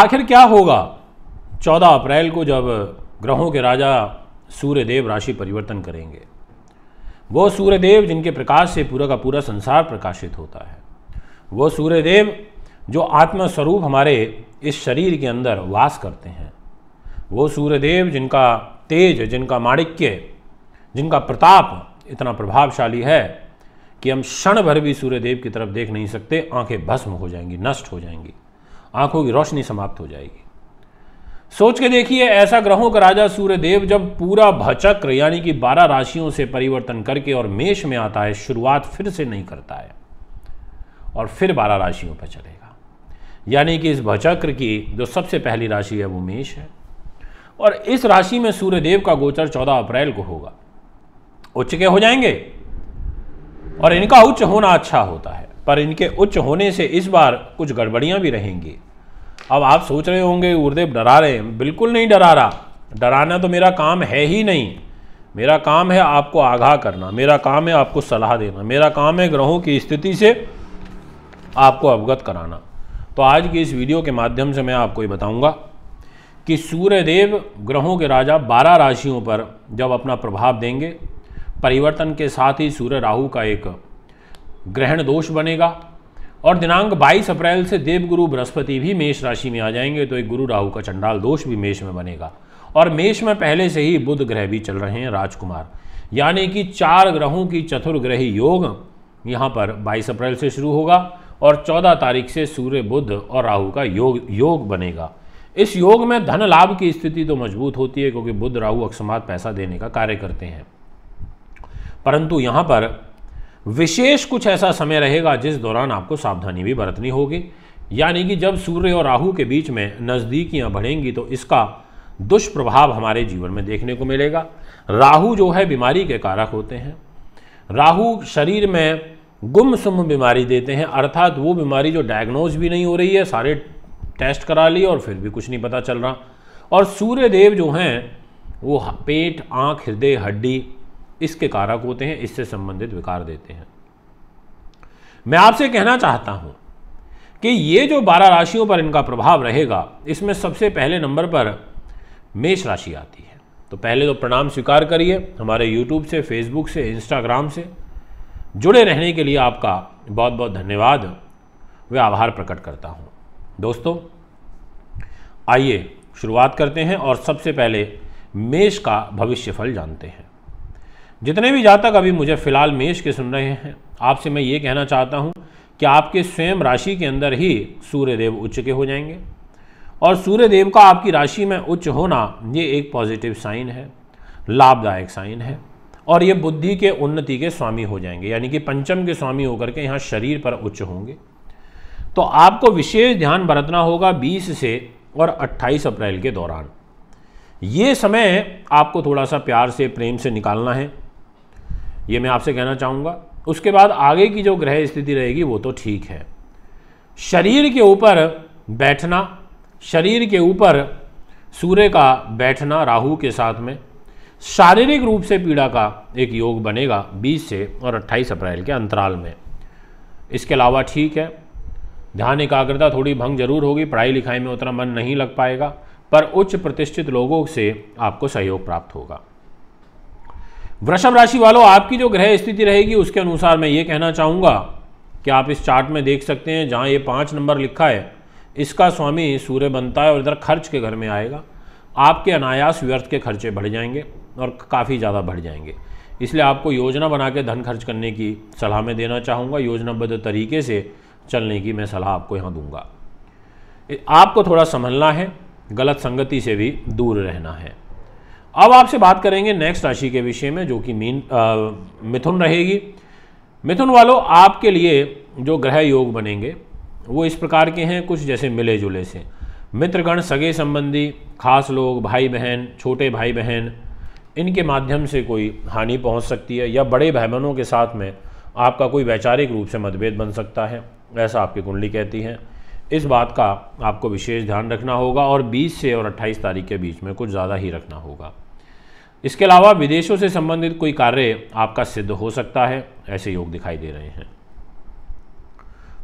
आखिर क्या होगा चौदह अप्रैल को जब ग्रहों के राजा सूर्यदेव राशि परिवर्तन करेंगे वो सूर्यदेव जिनके प्रकाश से पूरा का पूरा संसार प्रकाशित होता है वो सूर्यदेव जो आत्मस्वरूप हमारे इस शरीर के अंदर वास करते हैं वो सूर्यदेव जिनका तेज जिनका माणिक्य जिनका प्रताप इतना प्रभावशाली है कि हम क्षण भर भी सूर्यदेव की तरफ देख नहीं सकते आंखें भस्म हो जाएंगी नष्ट हो जाएंगी आंखों की रोशनी समाप्त हो जाएगी सोच के देखिए ऐसा ग्रहों का राजा सूर्यदेव जब पूरा भचक्र यानी कि बारह राशियों से परिवर्तन करके और मेष में आता है शुरुआत फिर से नहीं करता है और फिर बारह राशियों पर चलेगा यानी कि इस भचक्र की जो सबसे पहली राशि है वो मेष है और इस राशि में सूर्यदेव का गोचर चौदह अप्रैल को होगा उच्च के हो जाएंगे और इनका उच्च होना अच्छा होता है पर इनके उच्च होने से इस बार कुछ गड़बड़ियां भी रहेंगी अब आप सोच रहे होंगे गुरुदेव डरा रहे हैं बिल्कुल नहीं डरा रहा डराना तो मेरा काम है ही नहीं मेरा काम है आपको आगाह करना मेरा काम है आपको सलाह देना मेरा काम है ग्रहों की स्थिति से आपको अवगत कराना तो आज की इस वीडियो के माध्यम से मैं आपको ये बताऊंगा कि सूर्यदेव ग्रहों के राजा बारह राशियों पर जब अपना प्रभाव देंगे परिवर्तन के साथ ही सूर्य राहु का एक ग्रहण दोष बनेगा और दिनांक 22 अप्रैल से देवगुरु बृहस्पति भी मेष राशि में आ जाएंगे तो एक गुरु राहु का चंडाल दोष भी मेष में बनेगा और मेष में पहले से ही बुध ग्रह भी चल रहे हैं राजकुमार यानी कि चार ग्रहों की चतुर्ग्रही योग यहाँ पर 22 अप्रैल से शुरू होगा और 14 तारीख से सूर्य बुध और राहु का योग योग बनेगा इस योग में धन लाभ की स्थिति तो मजबूत होती है क्योंकि बुध राहु अक्समात पैसा देने का कार्य करते हैं परंतु यहाँ पर विशेष कुछ ऐसा समय रहेगा जिस दौरान आपको सावधानी भी बरतनी होगी यानी कि जब सूर्य और राहु के बीच में नज़दीकियाँ बढ़ेंगी तो इसका दुष्प्रभाव हमारे जीवन में देखने को मिलेगा राहु जो है बीमारी के कारक होते हैं राहु शरीर में गुमसुम बीमारी देते हैं अर्थात वो बीमारी जो डायग्नोज भी नहीं हो रही है सारे टेस्ट करा लिए और फिर भी कुछ नहीं पता चल रहा और सूर्य देव जो हैं वो पेट आँख हृदय हड्डी इसके कारक होते हैं इससे संबंधित विकार देते हैं मैं आपसे कहना चाहता हूं कि ये जो बारह राशियों पर इनका प्रभाव रहेगा इसमें सबसे पहले नंबर पर मेष राशि आती है तो पहले तो प्रणाम स्वीकार करिए हमारे यूट्यूब से फेसबुक से इंस्टाग्राम से जुड़े रहने के लिए आपका बहुत बहुत धन्यवाद वे आभार प्रकट करता हूँ दोस्तों आइए शुरुआत करते हैं और सबसे पहले मेष का भविष्य फल जानते हैं जितने भी जातक अभी मुझे फ़िलहाल मेष के सुन रहे हैं आपसे मैं ये कहना चाहता हूँ कि आपके स्वयं राशि के अंदर ही सूर्यदेव उच्च के हो जाएंगे और सूर्यदेव का आपकी राशि में उच्च होना ये एक पॉजिटिव साइन है लाभदायक साइन है और ये बुद्धि के उन्नति के स्वामी हो जाएंगे यानी कि पंचम के स्वामी होकर के यहाँ शरीर पर उच्च होंगे तो आपको विशेष ध्यान बरतना होगा 20 से और 28 अप्रैल के दौरान ये समय आपको थोड़ा सा प्यार से प्रेम से निकालना है ये मैं आपसे कहना चाहूँगा उसके बाद आगे की जो ग्रह स्थिति रहेगी वो तो ठीक है शरीर के ऊपर बैठना शरीर के ऊपर सूर्य का बैठना राहु के साथ में शारीरिक रूप से पीड़ा का एक योग बनेगा 20 से और 28 अप्रैल के अंतराल में इसके अलावा ठीक है ध्यान एकाग्रता थोड़ी भंग जरूर होगी पढ़ाई लिखाई में उतना मन नहीं लग पाएगा पर उच्च प्रतिष्ठित लोगों से आपको सहयोग प्राप्त होगा वृषभ राशि वालों आपकी जो ग्रह स्थिति रहेगी उसके अनुसार मैं ये कहना चाहूँगा कि आप इस चार्ट में देख सकते हैं जहाँ ये पाँच नंबर लिखा है इसका स्वामी सूर्य बनता है और इधर खर्च के घर में आएगा आपके अनायास व्यर्थ के खर्चे बढ़ जाएंगे और काफ़ी ज़्यादा बढ़ जाएंगे इसलिए आपको योजना बना के धन खर्च करने की सलाह मैं देना चाहूँगा योजनाबद्ध तरीके से चलने की मैं सलाह आपको यहाँ दूंगा आपको थोड़ा संभलना है गलत संगति से भी दूर रहना है अब आपसे बात करेंगे नेक्स्ट राशि के विषय में जो कि मीन मिथुन रहेगी मिथुन वालों आपके लिए जो ग्रह योग बनेंगे वो इस प्रकार के हैं कुछ जैसे मिले जुले से मित्रगण सगे संबंधी खास लोग भाई बहन छोटे भाई बहन इनके माध्यम से कोई हानि पहुंच सकती है या बड़े बहनों के साथ में आपका कोई वैचारिक रूप से मतभेद बन सकता है ऐसा आपकी कुंडली कहती है इस बात का आपको विशेष ध्यान रखना होगा और 20 से और 28 तारीख के बीच में कुछ ज़्यादा ही रखना होगा इसके अलावा विदेशों से संबंधित कोई कार्य आपका सिद्ध हो सकता है ऐसे योग दिखाई दे रहे हैं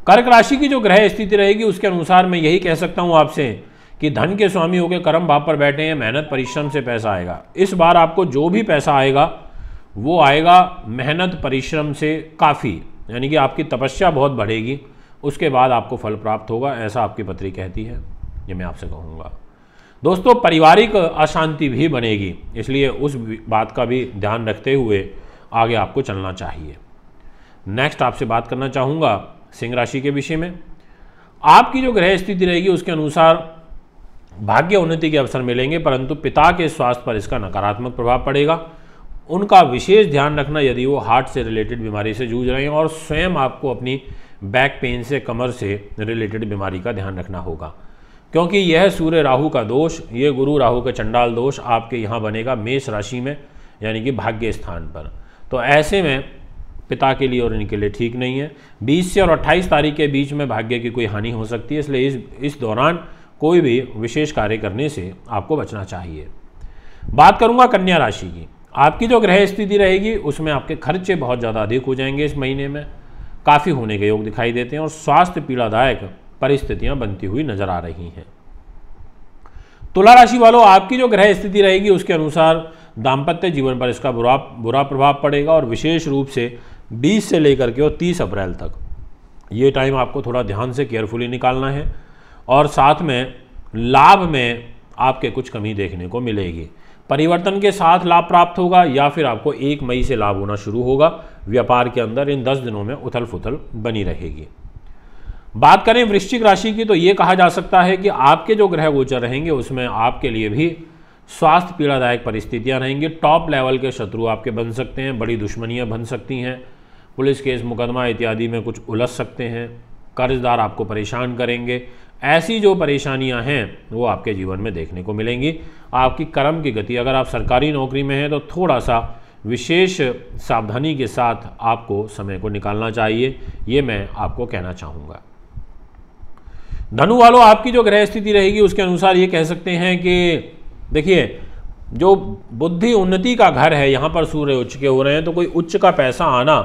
कर्क राशि की जो ग्रह स्थिति रहेगी उसके अनुसार मैं यही कह सकता हूँ आपसे कि धन के स्वामी होकर कर्म भाव पर बैठे हैं मेहनत परिश्रम से पैसा आएगा इस बार आपको जो भी पैसा आएगा वो आएगा मेहनत परिश्रम से काफ़ी यानी कि आपकी तपस्या बहुत बढ़ेगी उसके बाद आपको फल प्राप्त होगा ऐसा आपकी पत्री कहती है ये मैं आपसे कहूँगा दोस्तों पारिवारिक अशांति भी बनेगी इसलिए उस बात का भी ध्यान रखते हुए आगे आपको चलना चाहिए नेक्स्ट आपसे बात करना चाहूँगा सिंह राशि के विषय में आपकी जो ग्रह स्थिति रहेगी उसके अनुसार भाग्य उन्नति के अवसर मिलेंगे परंतु पिता के स्वास्थ्य पर इसका नकारात्मक प्रभाव पड़ेगा उनका विशेष ध्यान रखना यदि वो हार्ट से रिलेटेड बीमारी से जूझ रहे हैं और स्वयं आपको अपनी बैक पेन से कमर से रिलेटेड बीमारी का ध्यान रखना होगा क्योंकि यह सूर्य राहु का दोष ये गुरु राहु का चंडाल दोष आपके यहाँ बनेगा मेष राशि में यानी कि भाग्य स्थान पर तो ऐसे में पिता के लिए और इनके लिए ठीक नहीं है 20 से और 28 तारीख के बीच में भाग्य की कोई हानि हो सकती है इसलिए इस इस दौरान कोई भी विशेष कार्य करने से आपको बचना चाहिए बात करूंगा कन्या राशि की आपकी जो ग्रह स्थिति रहेगी उसमें आपके खर्चे बहुत ज़्यादा अधिक हो जाएंगे इस महीने में काफ़ी होने के योग दिखाई देते हैं और स्वास्थ्य पीड़ादायक परिस्थितियां बनती हुई नजर आ रही हैं तुला राशि वालों आपकी जो ग्रह स्थिति रहेगी उसके अनुसार दाम्पत्य जीवन पर इसका बुरा बुरा प्रभाव पड़ेगा और विशेष रूप से 20 से लेकर के और 30 अप्रैल तक ये टाइम आपको थोड़ा ध्यान से केयरफुली निकालना है और साथ में लाभ में आपके कुछ कमी देखने को मिलेगी परिवर्तन के साथ लाभ प्राप्त होगा या फिर आपको एक मई से लाभ होना शुरू होगा व्यापार के अंदर इन दस दिनों में उथल फुथल बनी रहेगी बात करें वृश्चिक राशि की तो ये कहा जा सकता है कि आपके जो ग्रह गोचर रहेंगे उसमें आपके लिए भी स्वास्थ्य पीड़ादायक परिस्थितियां रहेंगी टॉप लेवल के शत्रु आपके बन सकते हैं बड़ी दुश्मनियां बन सकती हैं पुलिस केस मुकदमा इत्यादि में कुछ उलझ सकते हैं कर्जदार आपको परेशान करेंगे ऐसी जो परेशानियां हैं वो आपके जीवन में देखने को मिलेंगी आपकी कर्म की गति अगर आप सरकारी नौकरी में हैं तो थोड़ा सा विशेष सावधानी के साथ आपको समय को निकालना चाहिए ये मैं आपको कहना चाहूँगा धनु वालों आपकी जो ग्रह स्थिति रहेगी उसके अनुसार ये कह सकते हैं कि देखिए जो बुद्धि उन्नति का घर है यहाँ पर सूर्य उच्च के हो रहे हैं तो कोई उच्च का पैसा आना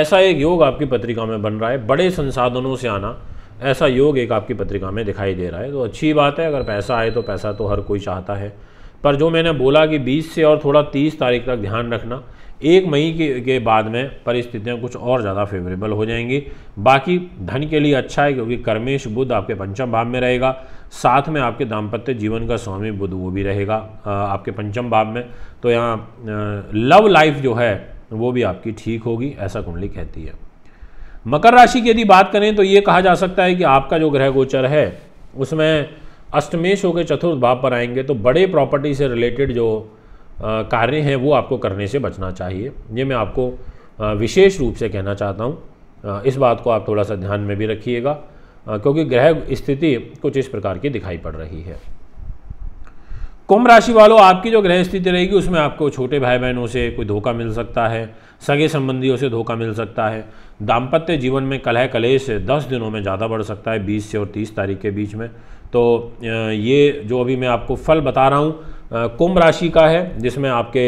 ऐसा एक योग आपकी पत्रिका में बन रहा है बड़े संसाधनों से आना ऐसा योग एक आपकी पत्रिका में दिखाई दे रहा है तो अच्छी बात है अगर पैसा आए तो पैसा तो हर कोई चाहता है पर जो मैंने बोला कि 20 से और थोड़ा 30 तारीख तक ध्यान रखना एक मई के, के बाद में परिस्थितियाँ कुछ और ज़्यादा फेवरेबल हो जाएंगी बाकी धन के लिए अच्छा है क्योंकि कर्मेश बुद्ध आपके पंचम भाव में रहेगा साथ में आपके दाम्पत्य जीवन का स्वामी बुद्ध वो भी रहेगा आपके पंचम भाव में तो यहाँ लव लाइफ जो है वो भी आपकी ठीक होगी ऐसा कुंडली कहती है मकर राशि की यदि बात करें तो ये कहा जा सकता है कि आपका जो ग्रह गोचर है उसमें अष्टमेश होकर चतुर्थ भाव पर आएंगे तो बड़े प्रॉपर्टी से रिलेटेड जो कार्य हैं वो आपको करने से बचना चाहिए ये मैं आपको विशेष रूप से कहना चाहता हूँ इस बात को आप थोड़ा सा ध्यान में भी रखिएगा क्योंकि ग्रह स्थिति कुछ इस प्रकार की दिखाई पड़ रही है कुंभ राशि वालों आपकी जो ग्रह स्थिति रहेगी उसमें आपको छोटे भाई बहनों से कोई धोखा मिल सकता है सगे संबंधियों से धोखा मिल सकता है दाम्पत्य जीवन में कलह कलेश दस दिनों में ज़्यादा बढ़ सकता है बीस से और तीस तारीख के बीच में तो ये जो अभी मैं आपको फल बता रहा हूँ कुंभ राशि का है जिसमें आपके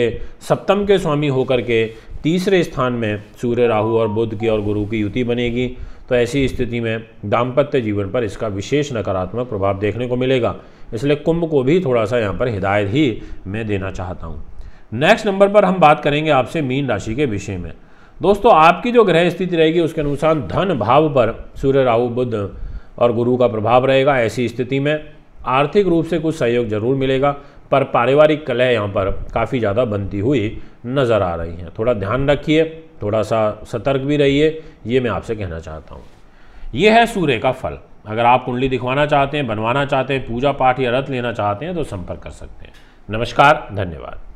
सप्तम के स्वामी होकर के तीसरे स्थान में सूर्य राहु और बुद्ध की और गुरु की युति बनेगी तो ऐसी स्थिति में दाम्पत्य जीवन पर इसका विशेष नकारात्मक प्रभाव देखने को मिलेगा इसलिए कुंभ को भी थोड़ा सा यहाँ पर हिदायत ही मैं देना चाहता हूँ नेक्स्ट नंबर पर हम बात करेंगे आपसे मीन राशि के विषय में दोस्तों आपकी जो ग्रह स्थिति रहेगी उसके अनुसार धन भाव पर सूर्य राहु बुद्ध और गुरु का प्रभाव रहेगा ऐसी स्थिति में आर्थिक रूप से कुछ सहयोग जरूर मिलेगा पर पारिवारिक कलह यहाँ पर काफ़ी ज़्यादा बनती हुई नज़र आ रही हैं थोड़ा ध्यान रखिए थोड़ा सा सतर्क भी रहिए ये मैं आपसे कहना चाहता हूँ ये है सूर्य का फल अगर आप कुंडली दिखवाना चाहते हैं बनवाना चाहते हैं पूजा पाठ या रथ लेना चाहते हैं तो संपर्क कर सकते हैं नमस्कार धन्यवाद